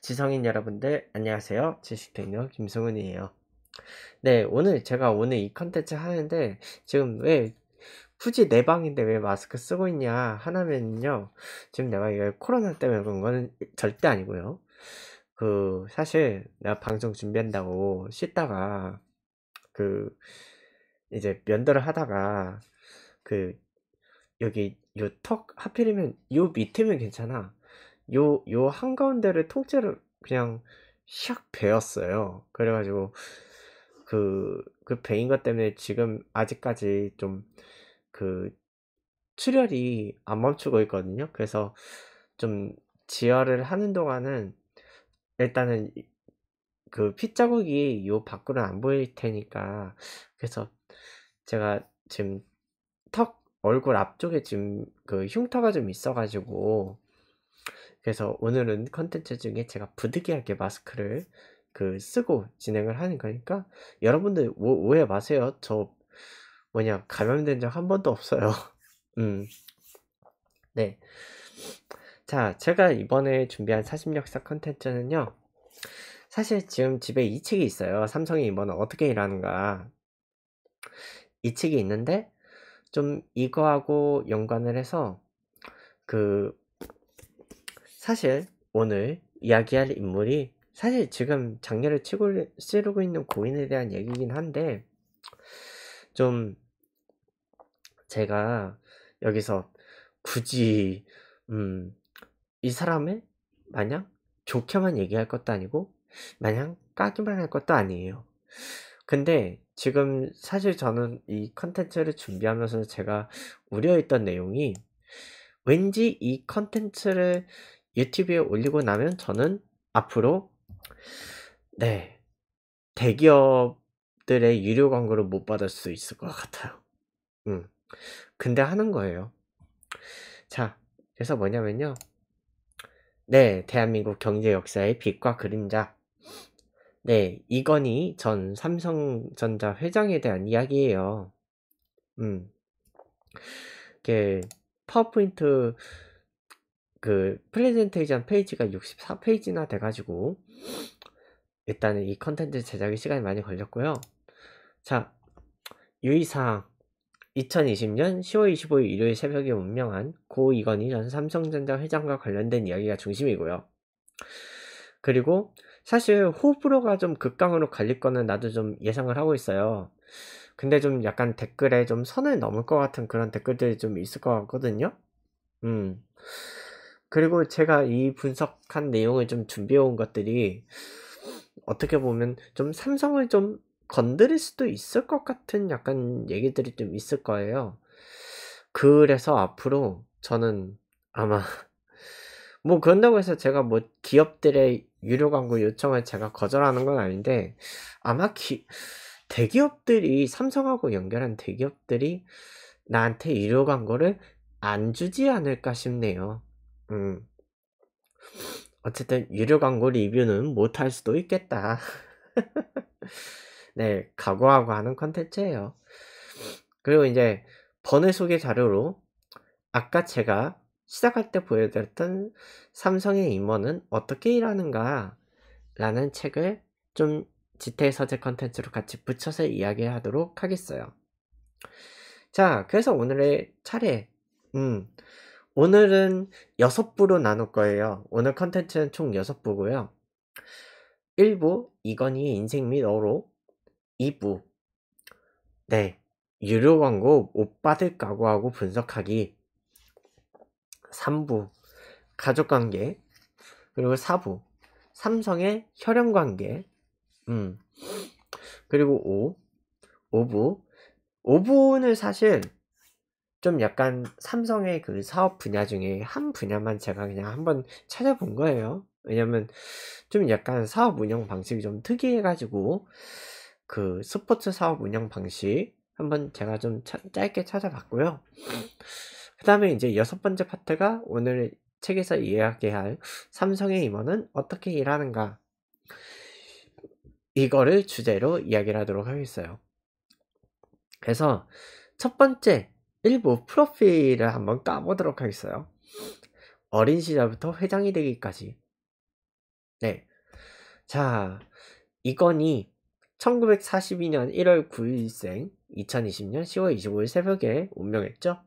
지성인 여러분들 안녕하세요 지식대년 김성훈이에요 네 오늘 제가 오늘 이 컨텐츠 하는데 지금 왜 굳이 내 방인데 왜 마스크 쓰고 있냐 하나면요 지금 내가 이게 코로나 때문에 그런 거는 절대 아니고요 그 사실 내가 방송 준비한다고 씻다가 그 이제 면도를 하다가 그 여기 요 턱 하필이면 요 밑에면 괜찮아 요, 요 한가운데를 통째로 그냥 샥 베었어요. 그래가지고, 그, 그 베인 것 때문에 지금 아직까지 좀, 그, 출혈이 안 멈추고 있거든요. 그래서 좀 지혈을 하는 동안은 일단은 그 핏자국이 요 밖으로 안 보일 테니까 그래서 제가 지금 턱 얼굴 앞쪽에 지금 그 흉터가 좀 있어가지고 그래서 오늘은 컨텐츠 중에 제가 부득이하게 마스크를 그 쓰고 진행을 하는 거니까 여러분들 오, 오해 마세요. 저 뭐냐 감염된 적 한 번도 없어요. 음. 네. 자, 제가 이번에 준비한 사심역사 컨텐츠는요. 사실 지금 집에 이 책이 있어요. 삼성이 이번에 어떻게 일하는가. 이 책이 있는데 좀 이거하고 연관을 해서 그 사실 오늘 이야기할 인물이 사실 지금 장례를 치고 쓰르고 있는 고인에 대한 얘기긴 한데 좀 제가 여기서 굳이 음, 이 사람을 마냥 좋게만 얘기할 것도 아니고 마냥 까기만 할 것도 아니에요. 근데 지금 사실 저는 이 컨텐츠를 준비하면서 제가 우려했던 내용이 왠지 이 컨텐츠를 유튜브에 올리고 나면 저는 앞으로 네 대기업들의 유료 광고를 못 받을 수 있을 것 같아요. 음 근데 하는 거예요. 자 그래서 뭐냐면요. 네 대한민국 경제 역사의 빛과 그림자. 네 이건희 전 삼성전자 회장에 대한 이야기예요. 음. 이게 파워포인트 그프레젠테이션 페이지가 64페이지나 돼가지고 일단은 이 컨텐츠 제작에 시간이 많이 걸렸고요. 자, 유의사항 2020년 10월 25일 일요일 새벽에 운명한 고 이건희 전 삼성전자 회장과 관련된 이야기가 중심이고요. 그리고 사실 호불호가 좀 극강으로 갈릴 거는 나도 좀 예상을 하고 있어요. 근데 좀 약간 댓글에 좀 선을 넘을 것 같은 그런 댓글들이 좀 있을 것 같거든요. 음. 그리고 제가 이 분석한 내용을 좀 준비해온 것들이 어떻게 보면 좀 삼성을 좀 건드릴 수도 있을 것 같은 약간 얘기들이 좀 있을 거예요. 그래서 앞으로 저는 아마 뭐 그런다고 해서 제가 뭐 기업들의 유료 광고 요청을 제가 거절하는 건 아닌데 아마 기, 대기업들이 삼성하고 연결한 대기업들이 나한테 유료 광고를 안 주지 않을까 싶네요. 음. 어쨌든 유료 광고 리뷰는 못할 수도 있겠다. 네, 각오하고 하는 컨텐츠예요. 그리고 이제 번외 소개 자료로 아까 제가 시작할 때 보여드렸던 삼성의 임원은 어떻게 일하는가 라는 책을 좀 지태 서재 컨텐츠로 같이 붙여서 이야기하도록 하겠어요. 자, 그래서 오늘의 차례, 음, 오늘은 6부로 나눌 거예요. 오늘 컨텐츠는 총 6부고요. 1부 이건희의 인생 및어록 2부 네 유료 광고 못 받을 각오하고 분석하기 3부 가족관계 그리고 4부 삼성의 혈연관계 음 그리고 5 5부 5부는 사실 좀 약간 삼성의 그 사업 분야 중에 한 분야만 제가 그냥 한번 찾아본 거예요. 왜냐면 좀 약간 사업 운영 방식이 좀 특이해가지고 그 스포츠 사업 운영 방식 한번 제가 좀 차, 짧게 찾아봤고요. 그 다음에 이제 여섯 번째 파트가 오늘 책에서 이해하게할 삼성의 임원은 어떻게 일하는가 이거를 주제로 이야기를 하도록 하겠어요. 그래서 첫 번째 일부 프로필을 한번 까보도록 하겠어요. 어린 시절부터 회장이 되기까지. 네. 자, 이건이 1942년 1월 9일생 2020년 10월 25일 새벽에 운명했죠.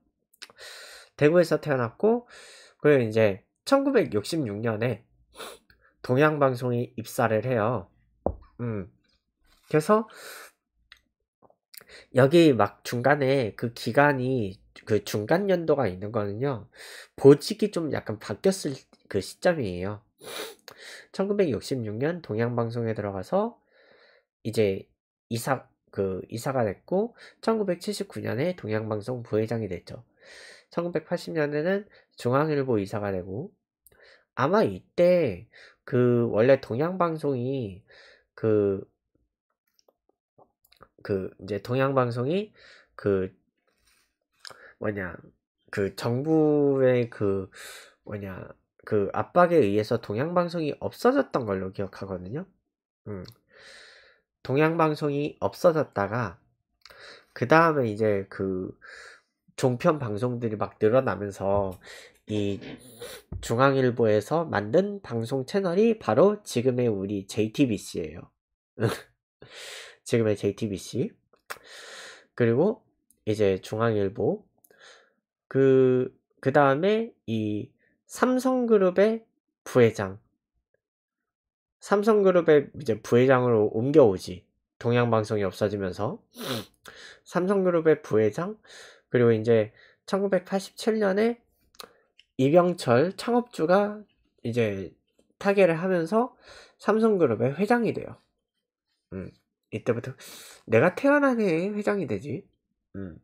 대구에서 태어났고, 그리고 이제 1966년에 동양방송에 입사를 해요. 음. 그래서 여기 막 중간에 그 기간이 그 중간 연도가 있는 거는요 보직이 좀 약간 바뀌었을 그 시점이에요 1966년 동양방송에 들어가서 이제 이사 그 이사가 됐고 1979년에 동양방송 부회장이 됐죠 1980년에는 중앙일보 이사가 되고 아마 이때 그 원래 동양방송이 그그 이제 동양 방송이 그 뭐냐 그 정부의 그 뭐냐 그 압박에 의해서 동양 방송이 없어졌던 걸로 기억하거든요. 음. 동양 방송이 없어졌다가 그 다음에 이제 그 종편 방송들이 막 늘어나면서 이 중앙일보에서 만든 방송 채널이 바로 지금의 우리 JTBC예요. 지금의 JTBC 그리고 이제 중앙일보 그그 다음에 이 삼성그룹의 부회장 삼성그룹의 이제 부회장으로 옮겨오지 동양방송이 없어지면서 삼성그룹의 부회장 그리고 이제 1987년에 이병철 창업주가 이제 타계를 하면서 삼성그룹의 회장이 돼요. 음. 이때부터 내가 태어난 해에 회장이 되지. 음.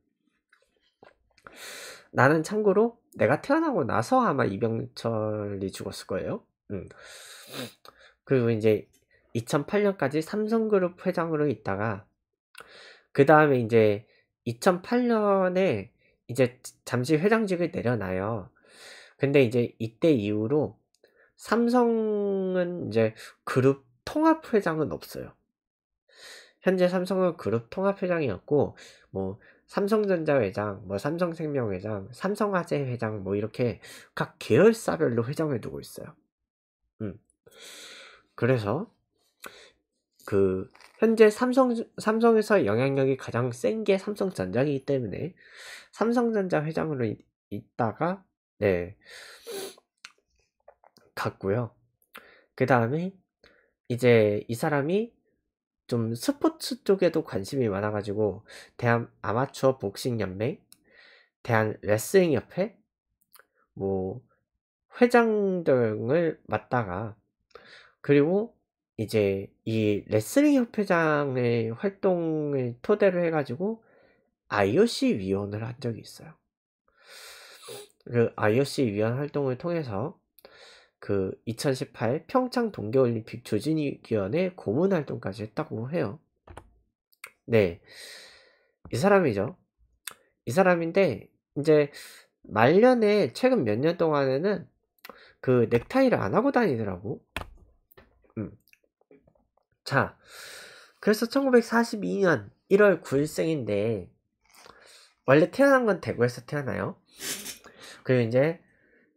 나는 참고로 내가 태어나고 나서 아마 이병철이 죽었을 거예요. 음. 그리고 이제 2008년까지 삼성그룹 회장으로 있다가 그 다음에 이제 2008년에 이제 잠시 회장직을 내려놔요. 근데 이제 이때 이후로 삼성은 이제 그룹 통합 회장은 없어요. 현재 삼성은 그룹 통합회장이었고 뭐 삼성전자 회장, 뭐 삼성생명 회장, 삼성화재 회장 뭐 이렇게 각 계열사별로 회장을 두고 있어요. 음. 그래서 그 현재 삼성 삼성에서 영향력이 가장 센 게 삼성전자이기 때문에 삼성전자 회장으로 있, 있다가 네 갔고요. 그 다음에 이제 이 사람이 좀 스포츠 쪽에도 관심이 많아가지고 대한 아마추어 복싱 연맹, 대한 레슬링 협회, 뭐 회장 등을 맡다가 그리고 이제 이 레슬링 협회장의 활동을 토대로 해가지고 IOC 위원을 한 적이 있어요. 그 IOC 위원 활동을 통해서 그2018 평창 동계올림픽 조진위원회 고문 활동까지 했다고 해요. 네. 이 사람이죠. 이 사람인데, 이제, 말년에 최근 몇 년 동안에는 그 넥타이를 안 하고 다니더라고. 음. 자, 그래서 1942년 1월 9일생인데, 원래 태어난 건 대구에서 태어나요. 그리고 이제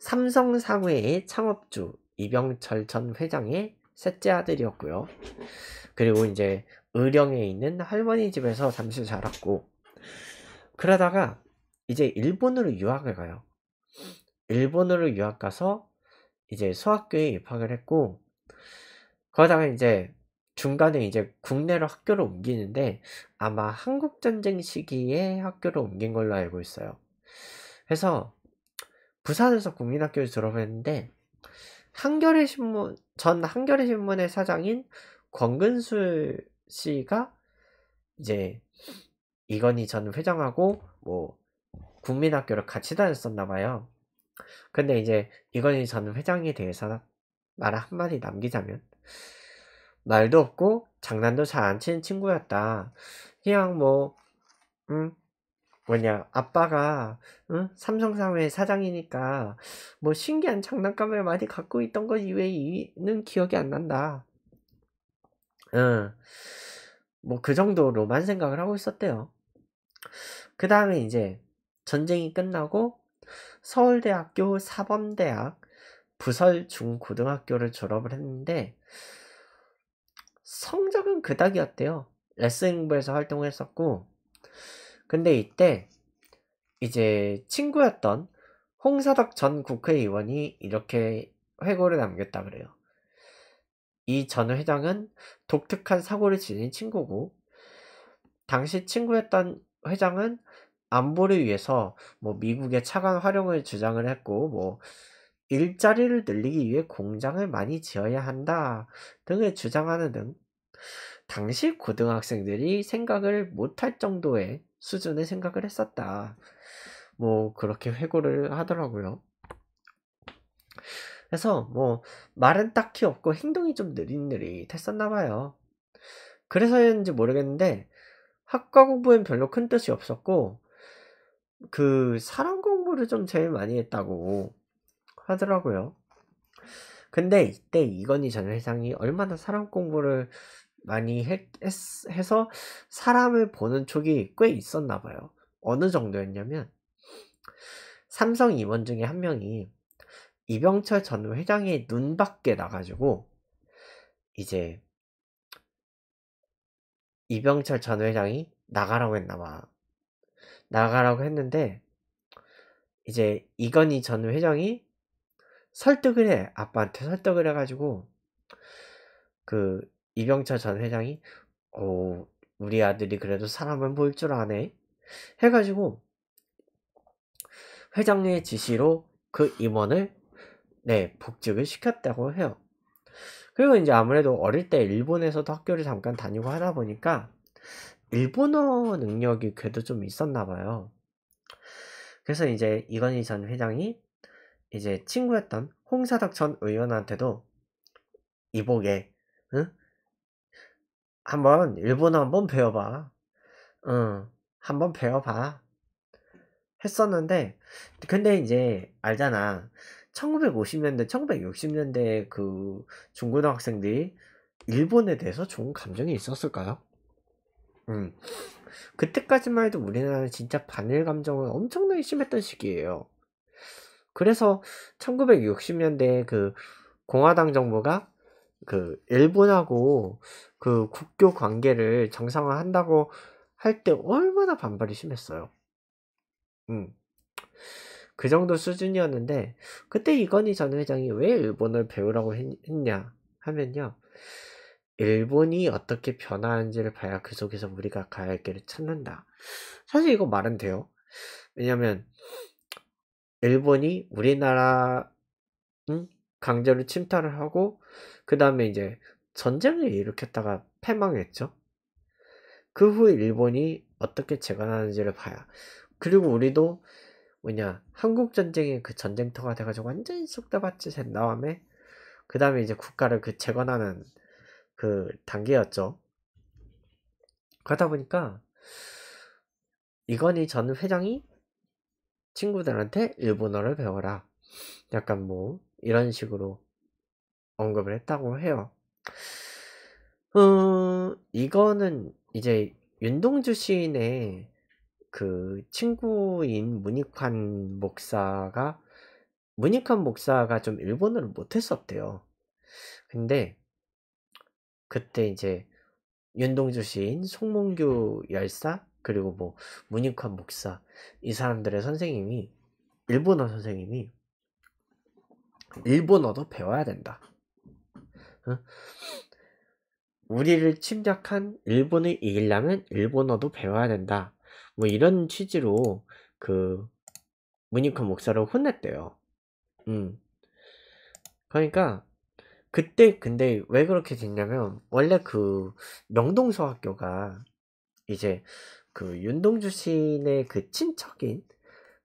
삼성사회의 창업주 이병철 전 회장의 셋째 아들이었고요. 그리고 이제 의령에 있는 할머니 집에서 잠시 자랐고 그러다가 이제 일본으로 유학을 가요. 일본으로 유학 가서 이제 소학교에 입학을 했고 그러다가 이제 중간에 이제 국내로 학교를 옮기는데 아마 한국전쟁 시기에 학교를 옮긴 걸로 알고 있어요. 그래서 부산에서 국민학교에 졸업했는데 한겨레 신문 전 한겨레 신문의 사장인 권근술 씨가 이제 이건희 전 회장하고 뭐 국민학교를 같이 다녔었나 봐요. 근데 이제 이건희 전 회장에 대해서 말 한마디 남기자면 말도 없고 장난도 잘 안 치는 친구였다. 그냥 뭐 음, 뭐냐 아빠가 응? 어? 삼성사회 사장이니까 뭐 신기한 장난감을 많이 갖고 있던 것 이외에는 기억이 안 난다. 응. 어. 뭐그 정도로만 생각을 하고 있었대요. 그 다음에 이제 전쟁이 끝나고 서울대학교 사범대학 부설중고등학교를 졸업을 했는데 성적은 그닥이었대요. 레슬링부에서 활동을 했었고 근데 이때 이제 친구였던 홍사덕 전 국회의원이 이렇게 회고를 남겼다 그래요. 이 전 회장은 독특한 사고를 지닌 친구고 당시 친구였던 회장은 안보를 위해서 뭐 미국의 차관 활용을 주장을 했고 뭐 일자리를 늘리기 위해 공장을 많이 지어야 한다 등을 주장하는 등 당시 고등학생들이 생각을 못할 정도의 수준의 생각을 했었다. 뭐 그렇게 회고를 하더라고요. 그래서 뭐 말은 딱히 없고 행동이 좀 느릿느릿했었나 봐요. 그래서였는지 모르겠는데 학과 공부엔 별로 큰 뜻이 없었고 그 사람 공부를 좀 제일 많이 했다고 하더라고요. 근데 이때 이건희 전 회장이 얼마나 사람 공부를 많이 했, 해서 사람을 보는 쪽이 꽤 있었나 봐요. 어느 정도였냐면 삼성 임원 중에 한 명이 이병철 전 회장의 눈 밖에 나가지고 이제 이병철 전 회장이 나가라고 했나 봐. 나가라고 했는데 이제 이건희 전 회장이 설득을 해 아빠한테 설득을 해가지고 그 이병철 전 회장이 어, 우리 아들이 그래도 사람을 볼 줄 아네 해가지고 회장의 지시로 그 임원을 네 복직을 시켰다고 해요. 그리고 이제 아무래도 어릴 때 일본에서도 학교를 잠깐 다니고 하다 보니까 일본어 능력이 그래도 좀 있었나 봐요. 그래서 이제 이건희 전 회장이 이제 친구였던 홍사덕 전 의원한테도 이복에 응? 한번 일본어 한번 배워봐. 응, 한번 배워봐. 했었는데, 근데 이제 알잖아. 1950년대, 1960년대 그 중고등학생들이 일본에 대해서 좋은 감정이 있었을까요? 음. 그때까지만 해도 우리나라는 진짜 반일 감정은 엄청나게 심했던 시기예요. 그래서 1960년대 그 공화당 정부가 그 일본하고 그 국교 관계를 정상화한다고 할 때 얼마나 반발이 심했어요. 음. 그 정도 수준이었는데 그때 이건희 전 회장이 왜 일본을 배우라고 했, 냐 하면요. 일본이 어떻게 변화하는지를 봐야 그 속에서 우리가 가야 할 길을 찾는다. 사실 이거 말은 돼요. 왜냐면 일본이 우리나라 응? 음? 강제로 침탈을 하고 그 다음에 이제 전쟁을 일으켰다가 패망했죠. 그후에 일본이 어떻게 재건하는지를 봐야. 그리고 우리도 뭐냐 한국 전쟁의 그 전쟁터가 돼가지고 완전히 쑥대밭이된 다음에 그 다음에 이제 국가를 그 재건하는 그 단계였죠. 그러다 보니까 이건희 전 회장이 친구들한테 일본어를 배워라. 약간 뭐 이런 식으로 언급을 했다고 해요. 어, 이거는 이제 윤동주 시인의 그 친구인 문익환 목사가 문익환 목사가 좀 일본어를 못했었대요. 근데 그때 이제 윤동주 시인, 송몽규 열사 그리고 뭐 문익환 목사 이 사람들의 선생님이 일본어 선생님이 일본어도 배워야 된다. 우리를 침략한 일본을 이기려면 일본어도 배워야 된다. 뭐 이런 취지로 그 무니콘 목사를 혼냈대요. 음. 그러니까 그때 근데 왜 그렇게 됐냐면 원래 그명동소학교가 이제 그 윤동주 시인의 그 친척인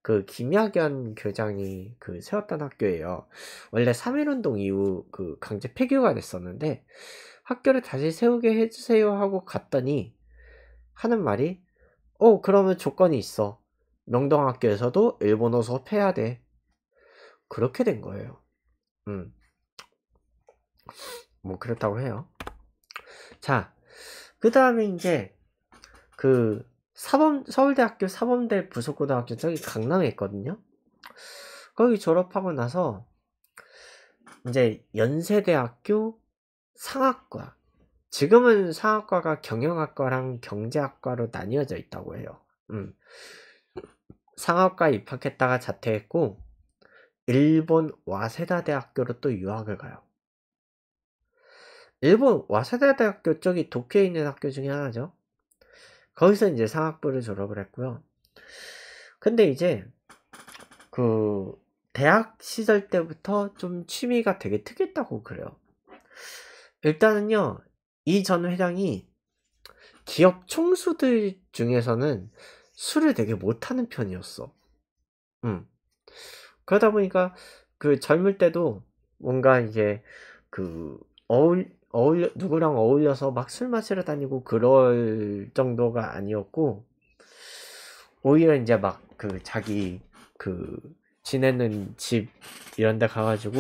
그김야견 교장이 그 세웠던 학교예요. 원래 3.1운동 이후 그 강제 폐교가 됐었는데 학교를 다시 세우게 해주세요 하고 갔더니 하는 말이 어 그러면 조건이 있어. 명동학교에서도 일본어 수업해야 돼. 그렇게 된 거예요. 음. 뭐그렇다고 해요. 자, 그 다음에 이제 그 사범 서울대학교 사범대 부속고등학교 저기 강남에 있거든요. 거기 졸업하고 나서 이제 연세대학교 상학과 지금은 상학과가 경영학과랑 경제학과로 나뉘어져 있다고 해요. 음. 상학과 입학했다가 자퇴했고 일본 와세다 대학교로 또 유학을 가요. 일본 와세다 대학교 쪽이 도쿄에 있는 학교 중에 하나죠. 거기서 이제 상학부를 졸업을 했고요. 근데 이제 그 대학 시절 때부터 좀 취미가 되게 특이했다고 그래요. 일단은요, 이 전 회장이 기업 총수들 중에서는 술을 되게 못하는 편이었어. 음. 그러다 보니까 그 젊을 때도 뭔가 이제 그 어울 어울려 누구랑 어울려서 막 술 마시러 다니고 그럴 정도가 아니었고 오히려 이제 막 그 자기 그 지내는 집 이런 데 가가지고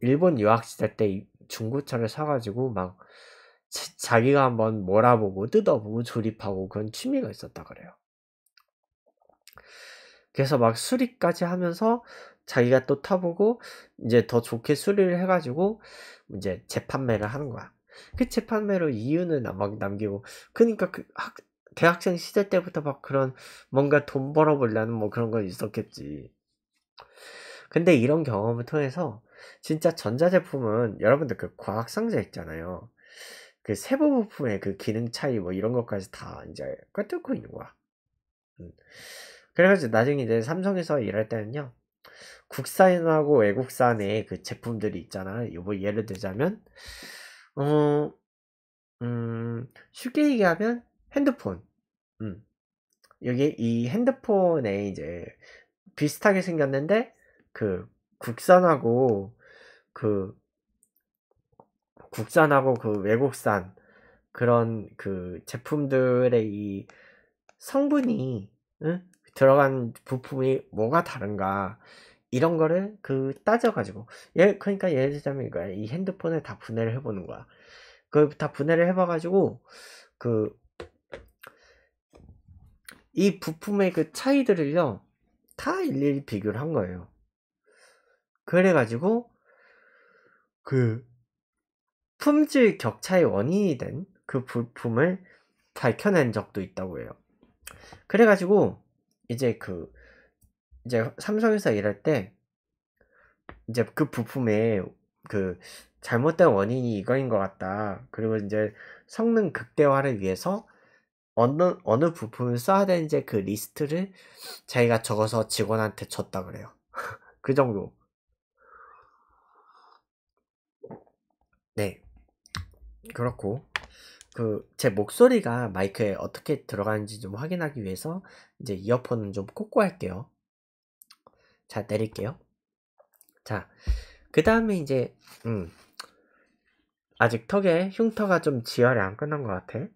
일본 유학 시절 때 중고차를 사가지고 막 자기가 한번 몰아보고 뜯어보고 조립하고 그런 취미가 있었다 그래요. 그래서 막 수리까지 하면서 자기가 또 타보고 이제 더 좋게 수리를 해가지고 이제 재판매를 하는 거야. 그 재판매로 이윤을 막 남기고 그러니까 그 학, 대학생 시절 때부터 막 그런 뭔가 돈 벌어보려는 뭐 그런 거 있었겠지. 근데 이런 경험을 통해서 진짜 전자제품은 여러분들 그 과학상자 있잖아요. 그 세부 부품의 그 기능 차이 뭐 이런 것까지 다 이제 꿰뚫고 있는 거야. 음. 그래가지고 나중에 이제 삼성에서 일할 때는요. 국산하고 외국산의 그 제품들이 있잖아. 요거 예를 들자면, 어, 음, 쉽게 얘기하면 핸드폰. 음. 여기 이 핸드폰에 이제 비슷하게 생겼는데, 그 국산하고 그 국산하고 그 외국산 그런 그 제품들의 이 성분이 응? 들어간 부품이 뭐가 다른가 이런 거를 그 따져가지고 예 그러니까 예를 들자면 이거야 이 핸드폰을 다 분해를 해보는 거야 그걸 다 분해를 해봐가지고 그 이 부품의 그 차이들을요 다 일일이 비교를 한 거예요 그래가지고 그 품질 격차의 원인이 된 그 부품을 밝혀낸 적도 있다고 해요 그래가지고 이제 그 이제 삼성에서 일할 때 이제 그 부품에 그 잘못된 원인이 이거인 것 같다. 그리고 이제 성능 극대화를 위해서 어느 어느 부품을 써야 되는지 그 리스트를 자기가 적어서 직원한테 줬다 그래요. 그 정도. 네. 그렇고 그제 목소리가 마이크에 어떻게 들어가는지 좀 확인하기 위해서 이제 이어폰은 좀 꽂고 할게요. 자 내릴게요. 자그 다음에 이제 음 아직 턱에 흉터가 좀 지혈이 안 끝난 것 같아.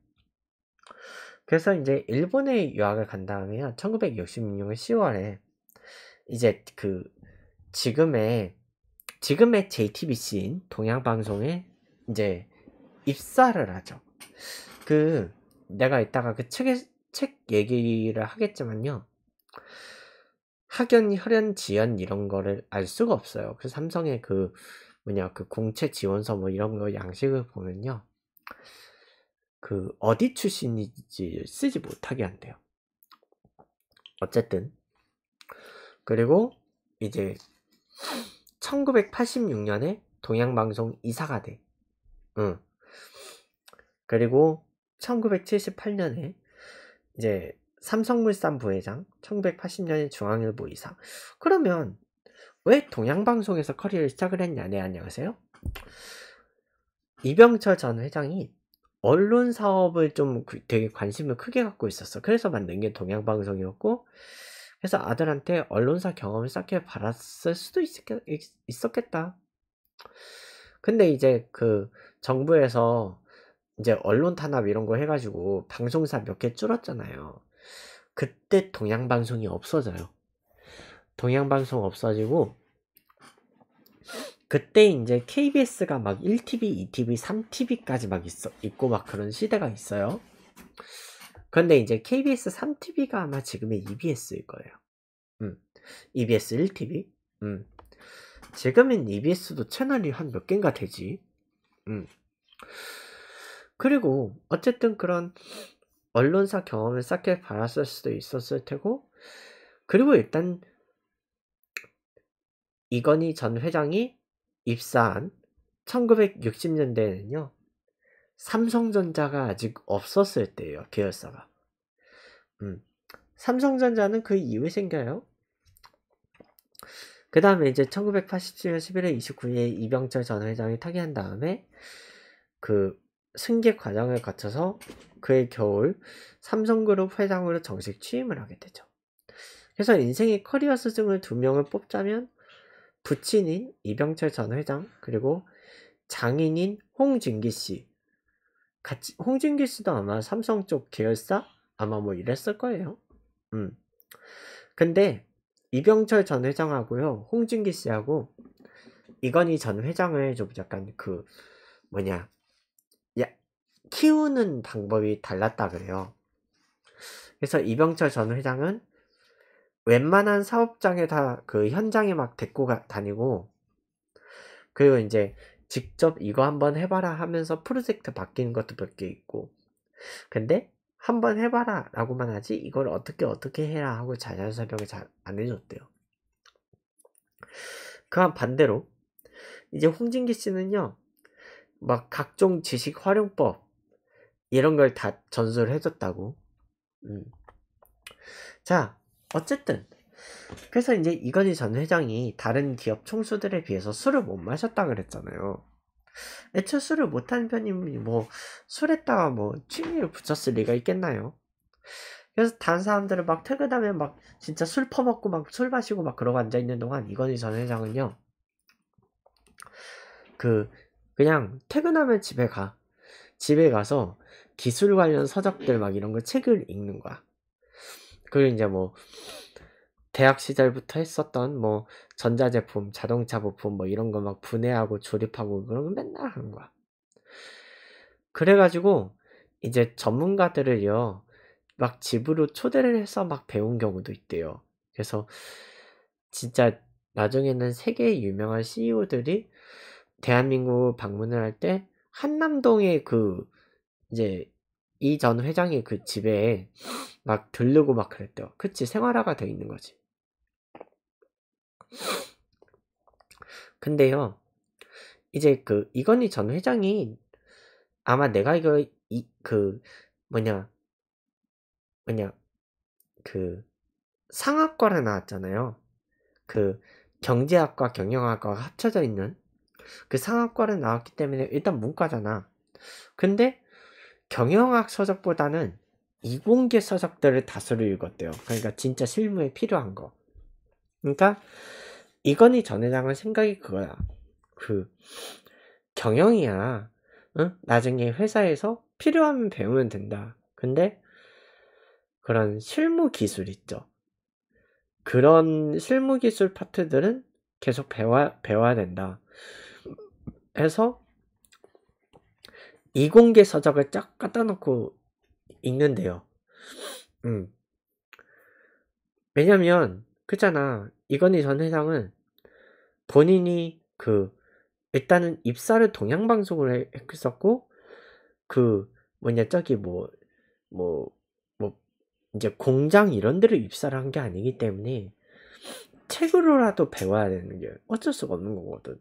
그래서 이제 일본에 유학을 간 다음에요. 1966년 10월에 이제 그 지금의 지금의 JTBC인 동양방송에 이제 입사를 하죠. 그 내가 이따가 그 책에 책 얘기를 하겠지만요. 학연, 혈연, 지연 이런 거를 알 수가 없어요. 그 삼성의 그 뭐냐 그 공채 지원서 뭐 이런 거 양식을 보면요. 그 어디 출신인지 쓰지 못하게 한대요. 어쨌든 그리고 이제 1986년에 동양방송 이사가 돼. 응. 그리고 1978년에 이제 삼성물산 부회장, 1980년에 중앙일보 이사. 그러면 왜 동양방송에서 커리어를 시작을 했냐? 네, 안녕하세요. 이병철 전 회장이 언론 사업을 좀 그, 되게 관심을 크게 갖고 있었어. 그래서 만든 게 동양방송이었고, 그래서 아들한테 언론사 경험을 쌓게 바랐을 수도 있었겠, 있었겠다. 근데 이제 그 정부에서 이제 언론 탄압 이런 거 해가지고 방송사 몇 개 줄었잖아요. 그때 동양방송이 없어져요. 동양방송 없어지고 그때 이제 KBS가 막 1TV, 2TV, 3TV까지 막 있어, 있고 막 그런 시대가 있어요. 근데 이제 KBS 3TV가 아마 지금의 EBS일 거예요. 음. EBS 1TV? 음. 지금은 EBS도 채널이 한 몇 개인가 되지? 음. 그리고 어쨌든 그런 언론사 경험을 쌓게 바랐을 수도 있었을 테고 그리고 일단 이건희 전 회장이 입사한 1960년대에는요 삼성전자가 아직 없었을 때예요 계열사가 음, 삼성전자는 그 이후에 생겨요 그 다음에 이제 1987년 11월 29일에 이병철 전 회장이 타계한 다음에 그 승계 과정을 거쳐서 그해 겨울 삼성그룹 회장으로 정식 취임을 하게 되죠. 그래서 인생의 커리어 스승을 두 명을 뽑자면 부친인 이병철 전 회장 그리고 장인인 홍진기 씨 같이 홍진기 씨도 아마 삼성 쪽 계열사 아마 뭐 이랬을 거예요. 음. 근데 이병철 전 회장하고요 홍진기 씨하고 이건희 전 회장을 좀 약간 그 뭐냐 키우는 방법이 달랐다 그래요. 그래서 이병철 전 회장은 웬만한 사업장에 다 그 현장에 막 데리고 가, 다니고 그리고 이제 직접 이거 한번 해봐라 하면서 프로젝트 바뀌는 것도 몇 개 있고 근데 한번 해봐라 라고만 하지 이걸 어떻게 어떻게 해라 하고 자세한 설명을 잘 안 해줬대요 그와 반대로 이제 홍진기 씨는요 막 각종 지식 활용법 이런 걸 다 전수를 해줬다고. 음. 자, 어쨌든. 그래서 이제 이건희 전 회장이 다른 기업 총수들에 비해서 술을 못 마셨다 그랬잖아요. 애초 에 술을 못한 편이면 뭐 술에다가 뭐 취미를 붙였을 리가 있겠나요? 그래서 다른 사람들은 막 퇴근하면 막 진짜 술 퍼먹고 막 술 마시고 막 그러고 앉아 있는 동안 이건희 전 회장은요. 그 그냥 퇴근하면 집에 가. 집에 가서 기술 관련 서적들 막 이런 걸 책을 읽는 거야. 그리고 이제 뭐 대학 시절부터 했었던 뭐 전자제품, 자동차 부품 뭐 이런 거 막 분해하고 조립하고 그런 거 맨날 하는 거야. 그래가지고 이제 전문가들을요 막 집으로 초대를 해서 막 배운 경우도 있대요. 그래서 진짜 나중에는 세계 유명한 CEO들이 대한민국 방문을 할때 한남동의 그 이제 이 전 회장의 그 집에 막 들르고 막 그랬대요. 그치 생활화가 돼 있는 거지. 근데요 이제 그 이건희 전 회장이 아마 내가 이거 이 그 뭐냐 뭐냐 그 상학과를 나왔잖아요. 그 경제학과 경영학과가 합쳐져 있는 그 상학과를 나왔기 때문에 일단 문과잖아. 근데 경영학 서적보다는 이공계 서적들을 다수를 읽었대요. 그러니까 진짜 실무에 필요한 거. 그러니까 이건희 전 회장은 생각이 그거야. 그 경영이야. 응? 나중에 회사에서 필요하면 배우면 된다. 근데 그런 실무 기술 있죠. 그런 실무 기술 파트들은 계속 배워, 배워야 된다. 해서 이공계 서적을 쫙 갖다 놓고 읽는데요. 음. 왜냐면 그잖아 이건희 전 회장은 본인이 그 일단은 입사를 동양 방송을 했었고 그 뭐냐 저기 뭐뭐뭐 뭐, 뭐 이제 공장 이런 데를 입사를 한 게 아니기 때문에 책으로라도 배워야 되는 게 어쩔 수가 없는 거거든.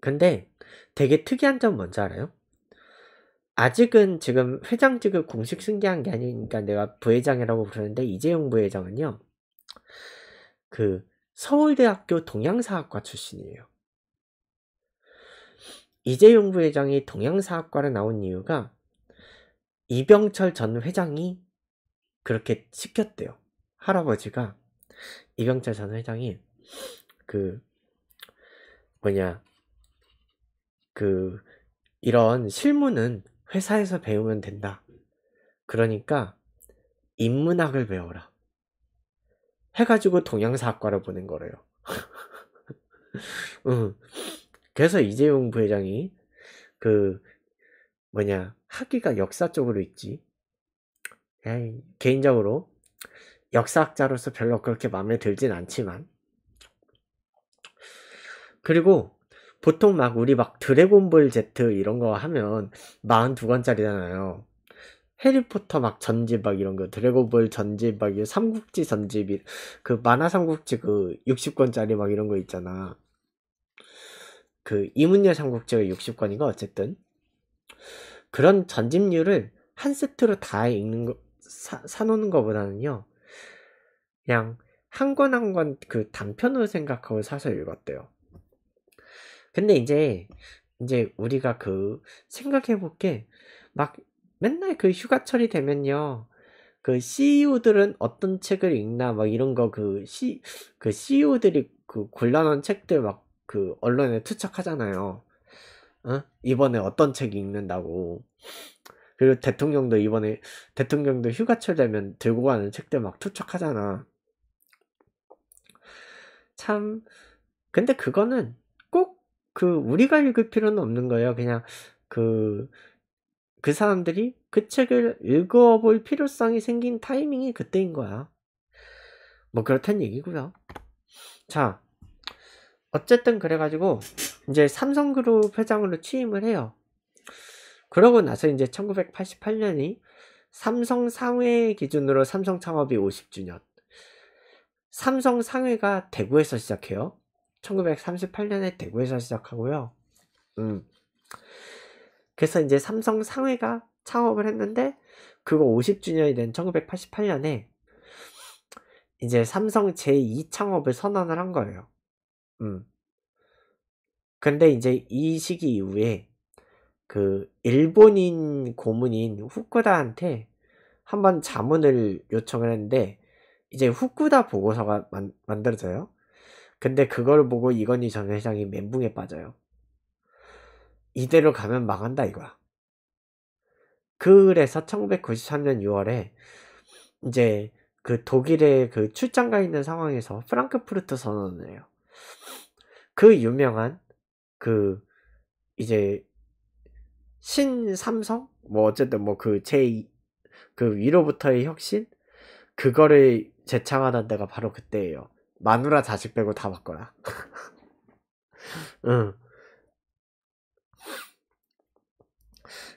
근데 되게 특이한 점 뭔지 알아요? 아직은 지금 회장직을 공식 승계한 게 아니니까 내가 부회장이라고 부르는데 이재용 부회장은요. 그 서울대학교 동양사학과 출신이에요. 이재용 부회장이 동양사학과를 나온 이유가 이병철 전 회장이 그렇게 시켰대요. 할아버지가 이병철 전 회장이 그 뭐냐 그 이런 실무는 회사에서 배우면 된다. 그러니까 인문학을 배워라. 해가지고 동양사학과를 보낸 거래요. 응. 그래서 이재용 부회장이 그 뭐냐 학위가 역사 쪽으로 있지. 에이, 개인적으로 역사학자로서 별로 그렇게 마음에 들진 않지만 그리고 보통 막 우리 막 드래곤볼 Z 이런 거 하면 42권짜리잖아요. 해리포터 막 전집 막 이런 거 드래곤볼 전집 막 이런 삼국지 전집 그 만화 삼국지 그 60권짜리 막 이런 거 있잖아. 그 이문열 삼국지가 60권인가 어쨌든 그런 전집류를 한 세트로 다 읽는 거 사, 사놓는 거보다는요 그냥 한 권 한 권 그 단편으로 생각하고 사서 읽었대요. 근데 이제 이제 우리가 그 생각해 볼게 막 맨날 그 휴가철이 되면요 그 CEO들은 어떤 책을 읽나 막 이런 거 그 시 그 CEO들이 그 골라놓은 그 e 그 책들 막 그 언론에 투척하잖아요. 어? 이번에 어떤 책 읽는다고. 그리고 대통령도 이번에 대통령도 휴가철 되면 들고 가는 책들 막 투척하잖아. 참 근데 그거는 그 우리가 읽을 필요는 없는 거예요. 그냥 그그 그 사람들이 그 책을 읽어볼 필요성이 생긴 타이밍이 그때인 거야. 뭐 그렇단 얘기고요. 자, 어쨌든 그래가지고 이제 삼성그룹 회장으로 취임을 해요. 그러고 나서 이제 1988년이 삼성 상회 기준으로 삼성 창업이 50주년. 삼성 상회가 대구에서 시작해요. 1938년에 대구에서 시작하고요. 음. 그래서 이제 삼성 상회가 창업을 했는데 그거 50주년이 된 1988년에 이제 삼성 제2 창업을 선언을 한 거예요. 음. 근데 이제 이 시기 이후에 그 일본인 고문인 후쿠다한테 한번 자문을 요청을 했는데 이제 후쿠다 보고서가 만, 만들어져요. 근데 그걸 보고 이건희 전 회장이 멘붕에 빠져요. 이대로 가면 망한다 이거야. 그래서 1993년 6월에 이제 그 독일에 그 출장 가 있는 상황에서 프랑크푸르트 선언을 해요. 그 유명한 그 이제 신삼성 뭐 어쨌든 뭐 그 제 그 위로부터의 혁신 그거를 재창하던 데가 바로 그때예요. 마누라 자식 빼고 다 바꿔라. 응.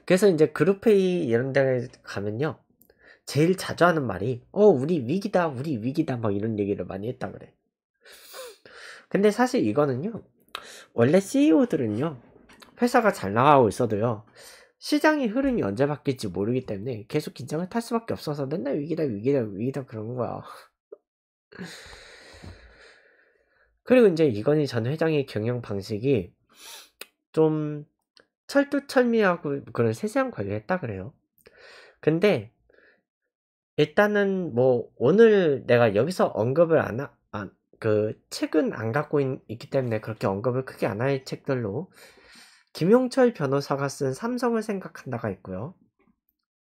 그래서 이제 그룹회의 이런 데 가면요. 제일 자주 하는 말이, 어, 우리 위기다, 우리 위기다, 막 이런 얘기를 많이 했다 그래. 근데 사실 이거는요, 원래 CEO들은요, 회사가 잘 나가고 있어도요, 시장의 흐름이 언제 바뀔지 모르기 때문에 계속 긴장을 탈 수밖에 없어서 맨날 위기다, 위기다, 위기다 그런 거야. 그리고 이제 이건희 전 회장의 경영 방식이 좀 철두철미하고 그런 세세한 관리했다 그래요. 근데 일단은 뭐 오늘 내가 여기서 언급을 안 하, 아, 그 책은 안 갖고 있, 기 때문에 그렇게 언급을 크게 안 할 책들로 김용철 변호사가 쓴 삼성을 생각한다가 있고요.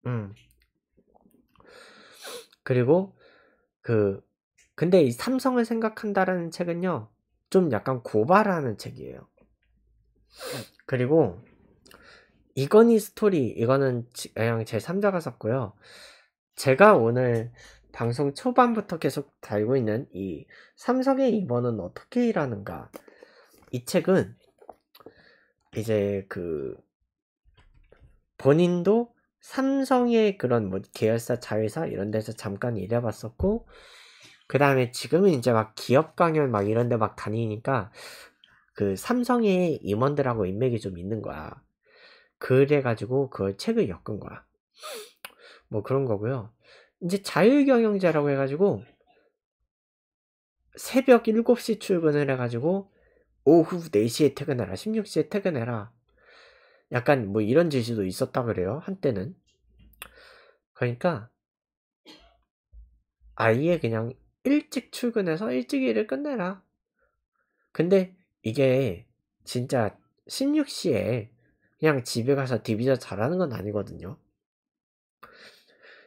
음. 그리고 그 근데 이 삼성을 생각한다라는 책은요, 좀 약간 고발하는 책이에요. 네. 그리고 이건이 스토리 이거는 그냥 제 3자가 썼고요. 제가 오늘 방송 초반부터 계속 달고 있는 이 삼성의 입원은 어떻게 일하는가 이 책은 이제 그 본인도 삼성의 그런 뭐 계열사 자회사 이런 데서 잠깐 일해봤었고 그 다음에 지금은 이제 막 기업 강연 막 이런 데 막 다니니까 그 삼성의 임원들하고 인맥이 좀 있는 거야. 그래가지고 그걸 책을 엮은 거야. 뭐 그런 거고요. 이제 자율경영자라고 해가지고 새벽 7시 출근을 해가지고 오후 4시에 퇴근해라, 16시에 퇴근해라. 약간 뭐 이런 제시도 있었다 그래요, 한때는. 그러니까 아예 그냥 일찍 출근해서 일찍 일을 끝내라. 근데 이게 진짜 16시에 그냥 집에 가서 디비전 잘하는 건 아니거든요.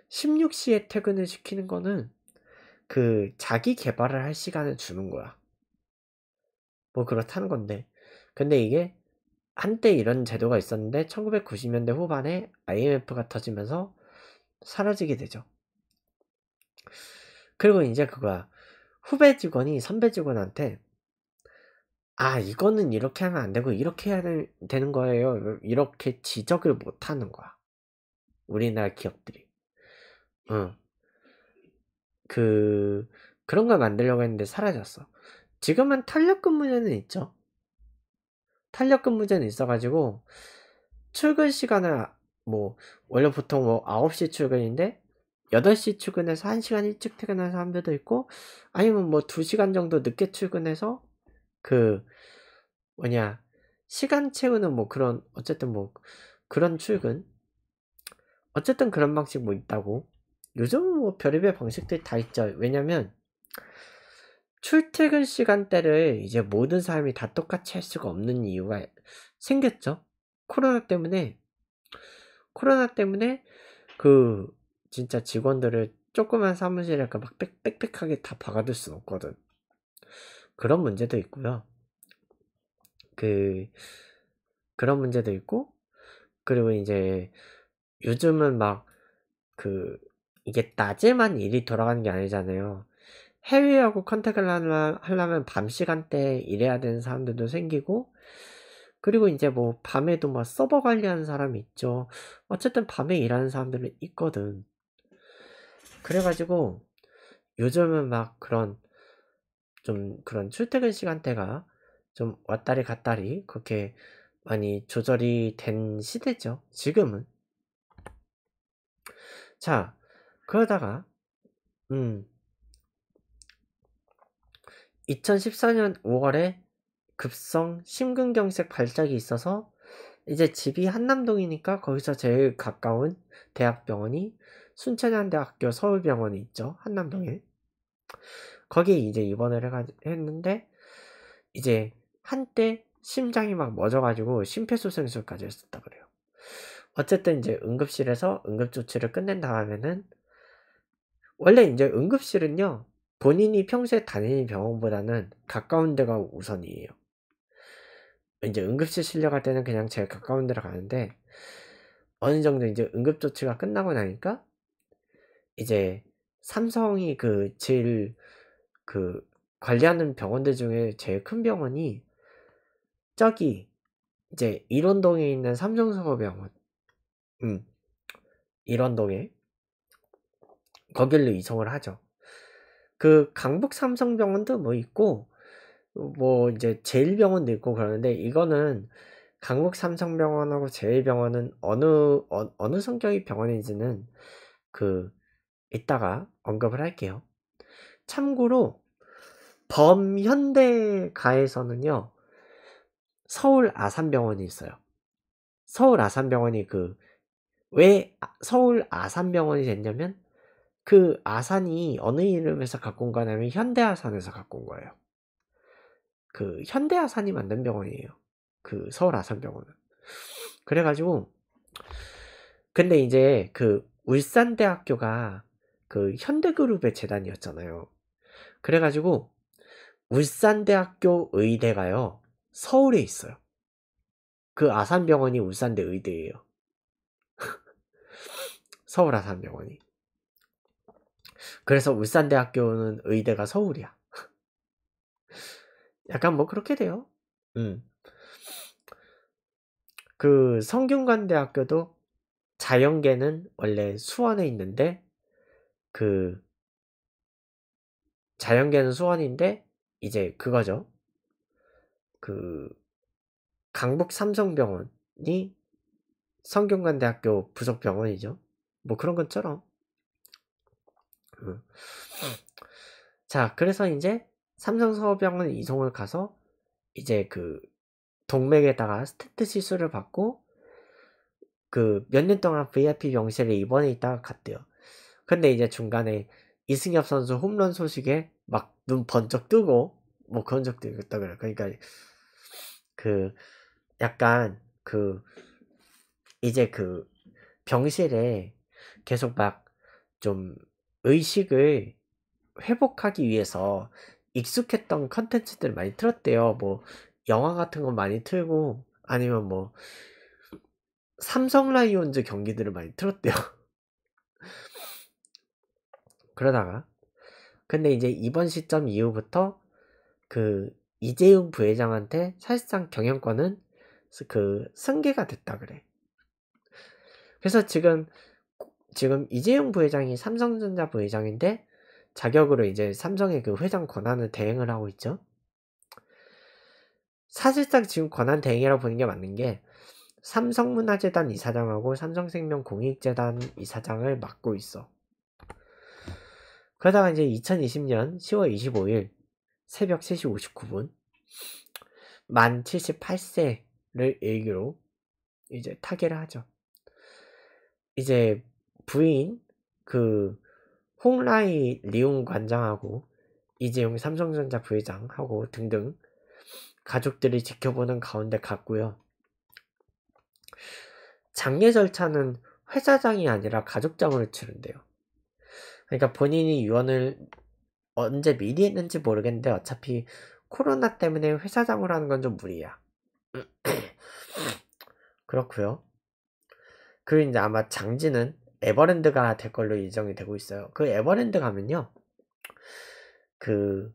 16시에 퇴근을 시키는 거는 그 자기 개발을 할 시간을 주는 거야. 뭐 그렇다는 건데. 근데 이게 한때 이런 제도가 있었는데 1990년대 후반에 IMF가 터지면서 사라지게 되죠. 그리고 이제 그거야. 후배 직원이 선배 직원한테 아 이거는 이렇게 하면 안 되고 이렇게 해야 되는 거예요. 이렇게 지적을 못 하는 거야. 우리나라 기업들이. 응. 어. 그 그런 걸 만들려고 했는데 사라졌어. 지금은 탄력근무제는 있죠. 탄력근무제는 있어가지고 출근 시간을 아, 뭐 원래 보통 뭐 9시 출근인데 8시 출근해서 1시간 일찍 퇴근하는 사람들도 있고 아니면 뭐 2시간 정도 늦게 출근해서 그 뭐냐 시간 채우는 뭐 그런 어쨌든 뭐 그런 출근 어쨌든 그런 방식 뭐 있다고 요즘 뭐 별의별 방식들이 다 있죠 왜냐면 출퇴근 시간대를 이제 모든 사람이 다 똑같이 할 수가 없는 이유가 생겼죠 코로나 때문에 코로나 때문에 그 진짜 직원들을 조그만 사무실에 막 빽, 빽빽하게 다 박아둘 수는 없거든. 그런 문제도 있고요. 그, 그런 문제도 있고, 그리고 이제 요즘은 막 그, 이게 낮에만 일이 돌아가는 게 아니잖아요. 해외하고 컨택을 하려면 밤 시간대에 일해야 되는 사람들도 생기고, 그리고 이제 뭐 밤에도 막 서버 관리하는 사람이 있죠. 어쨌든 밤에 일하는 사람들은 있거든. 그래가지고 요즘은 막 그런 좀 그런 출퇴근 시간대가 좀 왔다리 갔다리 그렇게 많이 조절이 된 시대죠. 지금은. 자, 그러다가, 음, 2014년 5월에 급성 심근경색 발작이 있어서 이제 집이 한남동이니까 거기서 제일 가까운 대학병원이 순천향대학교 서울병원이 있죠. 한남동에. 거기에 이제 입원을 해가, 했는데, 이제 한때 심장이 막 멎어가지고 심폐소생술까지 했었다 그래요. 어쨌든 이제 응급실에서 응급조치를 끝낸 다음에는, 원래 이제 응급실은요, 본인이 평소에 다니는 병원보다는 가까운 데가 우선이에요. 이제 응급실 실려갈 때는 그냥 제일 가까운 데로 가는데, 어느 정도 이제 응급조치가 끝나고 나니까 이제 삼성이 그질일그 그 관리하는 병원들 중에 제일 큰 병원이 저기 이제 일원동에 있는 삼성서울병원 음 일원동에 거길로 이송을 하죠 그 강북 삼성병원도 뭐 있고 뭐 이제 제일병원도 있고 그러는데 이거는 강북 삼성병원하고 제일병원은 어느 어, 느 성격의 병원인지는 그 이따가 언급을 할게요. 참고로 범현대가에서는요. 서울 아산병원이 있어요. 서울 아산병원이 그왜 아, 서울 아산병원이 됐냐면 그 아산이 어느 이름에서 갖고 온 거냐면 현대아산에서 갖고 온 거예요. 그 현대아산이 만든 병원이에요. 그 서울 아산병원은. 그래가지고 근데 이제 그 울산대학교가 그 현대그룹의 재단이었잖아요. 그래가지고 울산대학교 의대가요. 서울에 있어요. 그 아산병원이 울산대 의대예요. 서울 아산병원이. 그래서 울산대학교는 의대가 서울이야. 약간 뭐 그렇게 돼요. 음. 그 성균관대학교도 자연계는 원래 수원에 있는데 그 자연계는 수원인데 이제 그거죠. 그 강북 삼성병원이 성균관대학교 부속병원이죠. 뭐 그런 것처럼. 음. 자, 그래서 이제 삼성서병원 이송을 가서 이제 그 동맥에다가 스탠트 시술을 받고 그 몇 년 동안 VIP 병실에 입원해 있다가 갔대요. 근데 이제 중간에 이승엽 선수 홈런 소식에 막 눈 번쩍 뜨고 뭐 그런 적도 있다 그래요. 그러니까 그 약간 그 이제 그 병실에 계속 막 좀 의식을 회복하기 위해서 익숙했던 컨텐츠들 을 많이 틀었대요. 뭐 영화 같은 거 많이 틀고 아니면 뭐 삼성 라이온즈 경기들을 많이 틀었대요. 그러다가 근데 이제 이번 시점 이후부터 그 이재용 부회장한테 사실상 경영권은 그 승계가 됐다 그래. 그래서 지금 지금 이재용 부회장이 삼성전자 부회장인데 자격으로 이제 삼성의 그 회장 권한을 대행을 하고 있죠. 사실상 지금 권한 대행이라고 보는 게 맞는 게 삼성문화재단 이사장하고 삼성생명공익재단 이사장을 맡고 있어. 그러다가 이제 2020년 10월 25일 새벽 3시 59분 만 78세를 일기로 이제 타계를 하죠. 이제 부인 그 홍라이 리웅 관장하고 이재용 삼성전자 부회장하고 등등 가족들이 지켜보는 가운데 갔고요. 장례 절차는 회사장이 아니라 가족장을 치른대요. 그러니까 본인이 유언을 언제 미리 했는지 모르겠는데 어차피 코로나 때문에 회사장으로 하는 건 좀 무리야. 그렇고요. 그리고 이제 아마 장지는 에버랜드가 될 걸로 예정이 되고 있어요. 그 에버랜드 가면요. 그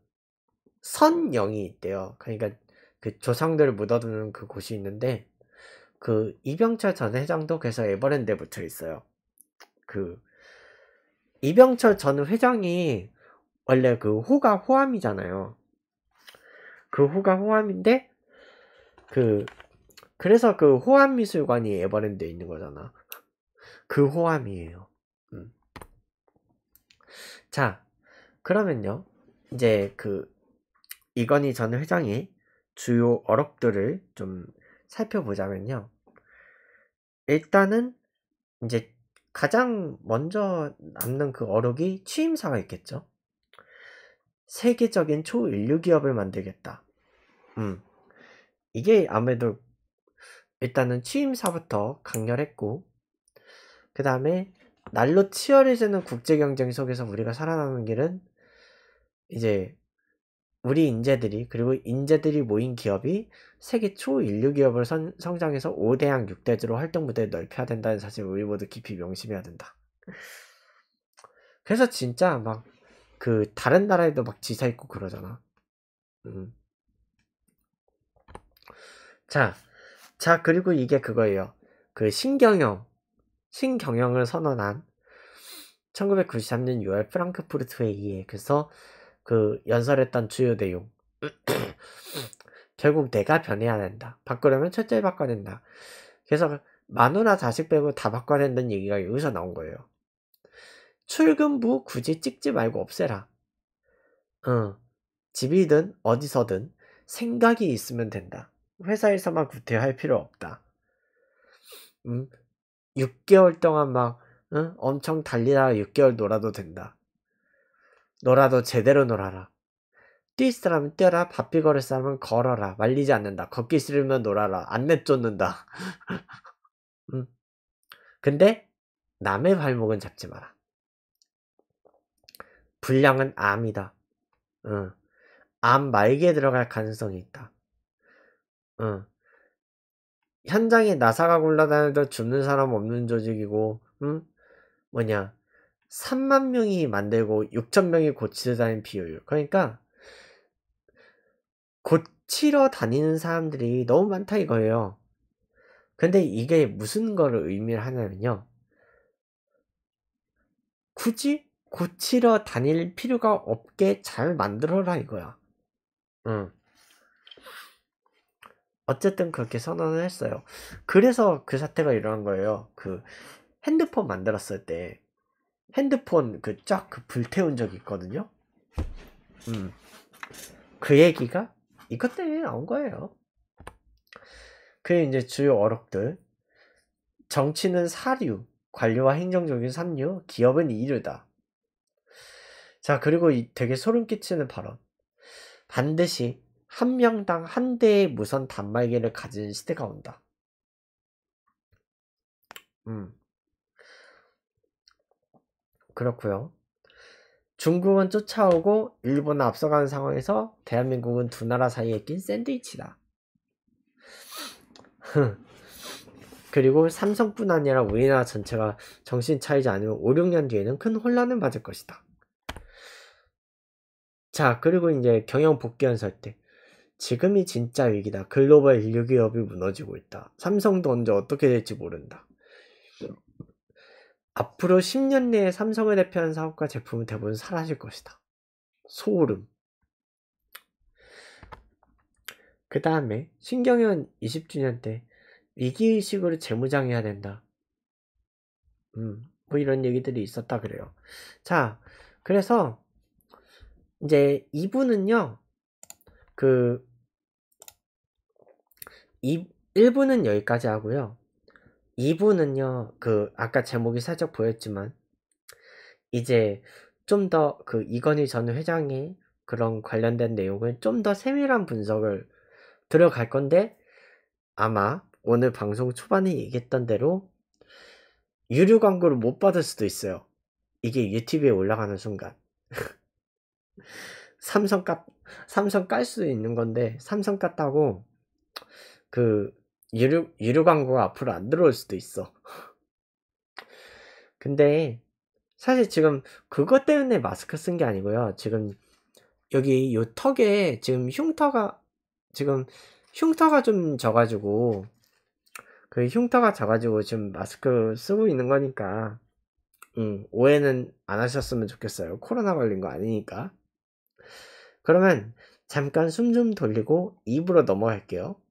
선영이 있대요. 그러니까 그 조상들을 묻어두는 그 곳이 있는데 그 이병철 전 회장도 계속 에버랜드에 붙어 있어요. 그 이병철 전 회장이 원래 그 호가 호암이잖아요. 그 호가 호암인데 그 그래서 그 호암 미술관이 에버랜드에 있는 거잖아. 그 호암이에요. 음. 자, 그러면요. 이제 그 이건희 전 회장이 주요 어록들을 좀 살펴보자면요. 일단은 이제 가장 먼저 남는 그 어록이 취임사가 있겠죠. 세계적인 초인류 기업을 만들겠다. 음. 이게 아무래도 일단은 취임사부터 강렬했고, 그 다음에 날로 치열해지는 국제 경쟁 속에서 우리가 살아남는 길은 이제 우리 인재들이 그리고 인재들이 모인 기업이 세계 초인류 기업을 선, 성장해서 5대양 6대주로 활동 무대를 넓혀야 된다는 사실을 우리 모두 깊이 명심해야 된다. 그래서 진짜 막 그 다른 나라에도 막 지사 있고 그러잖아. 음. 자, 자 그리고 이게 그거예요. 그 신경영, 신경영을 선언한 1993년 6월 프랑크푸르트회의에 그래서 그 연설했던 주요 내용. 결국 내가 변해야 된다 바꾸려면 철저히 바꿔낸다. 그래서 마누나 자식 빼고 다 바꿔낸다는 얘기가 여기서 나온 거예요. 출근부 굳이 찍지 말고 없애라. 어, 집이든 어디서든 생각이 있으면 된다. 회사에서만 구태할 필요 없다. 음, 6개월 동안 막 응? 어, 엄청 달리다가 6개월 놀아도 된다. 놀아도 제대로 놀아라. 뛸 사람은 뛰어라. 바삐 걸을 사람은 걸어라. 말리지 않는다. 걷기 싫으면 놀아라. 안 내쫓는다. 음. 근데 남의 발목은 잡지 마라. 불량은 암이다. 응. 암 말기에 들어갈 가능성이 있다. 응. 현장에 나사가 굴러다녀도 죽는 사람 없는 조직이고, 응? 뭐냐, 3만 명이 만들고 6천 명이 고치다는 비율. 그러니까 고치러 다니는 사람들이 너무 많다 이거예요. 근데 이게 무슨 거를 의미를 하냐면요. 굳이 고치러 다닐 필요가 없게 잘 만들어라 이거야. 응. 어쨌든 그렇게 선언을 했어요. 그래서 그 사태가 일어난 거예요. 그 핸드폰 만들었을 때 핸드폰 그쫙 그 불태운 적 있거든요. 음. 그 얘기가 이것 때문에 나온 거예요. 그게 이제 주요 어록들. 정치는 사류, 관료와 행정적인 삼류, 기업은 이류다. 자, 그리고 이 되게 소름 끼치는 발언. 반드시 한 명당 한 대의 무선 단말기를 가진 시대가 온다. 음. 그렇고요. 중국은 쫓아오고 일본은 앞서가는 상황에서 대한민국은 두 나라 사이에 낀 샌드위치다. 그리고 삼성뿐 아니라 우리나라 전체가 정신 차리지 않으면 5, 6년 뒤에는 큰 혼란을 맞을 것이다. 자, 그리고 이제 경영 복귀한 설 때 지금이 진짜 위기다. 글로벌 인류 기업이 무너지고 있다. 삼성도 언제 어떻게 될지 모른다. 앞으로 10년 내에 삼성을 대표하는 사업과 제품은 대부분 사라질 것이다. 소름. 그 다음에 신경현 20주년 때 위기의식으로 재무장해야 된다. 음, 뭐 이런 얘기들이 있었다 그래요. 자, 그래서 이제 2부는요 그, 이, 1부는 여기까지 하고요. 2부는요, 그, 아까 제목이 살짝 보였지만, 이제 좀 더 그 이건희 전 회장의 그런 관련된 내용을 좀 더 세밀한 분석을 들어갈 건데, 아마 오늘 방송 초반에 얘기했던 대로 유료 광고를 못 받을 수도 있어요. 이게 유튜브에 올라가는 순간. 삼성 깠, 삼성 깔 수도 있는 건데, 삼성 깠다고, 그, 유료, 유료 광고가 앞으로 안 들어올 수도 있어. 근데 사실 지금 그것 때문에 마스크 쓴 게 아니고요. 지금 여기 요 턱에 지금 흉터가 지금 흉터가 좀 져가지고 그 흉터가 져가지고 지금 마스크 쓰고 있는 거니까 음, 오해는 안 하셨으면 좋겠어요. 코로나 걸린 거 아니니까. 그러면 잠깐 숨 좀 돌리고 입으로 넘어갈게요.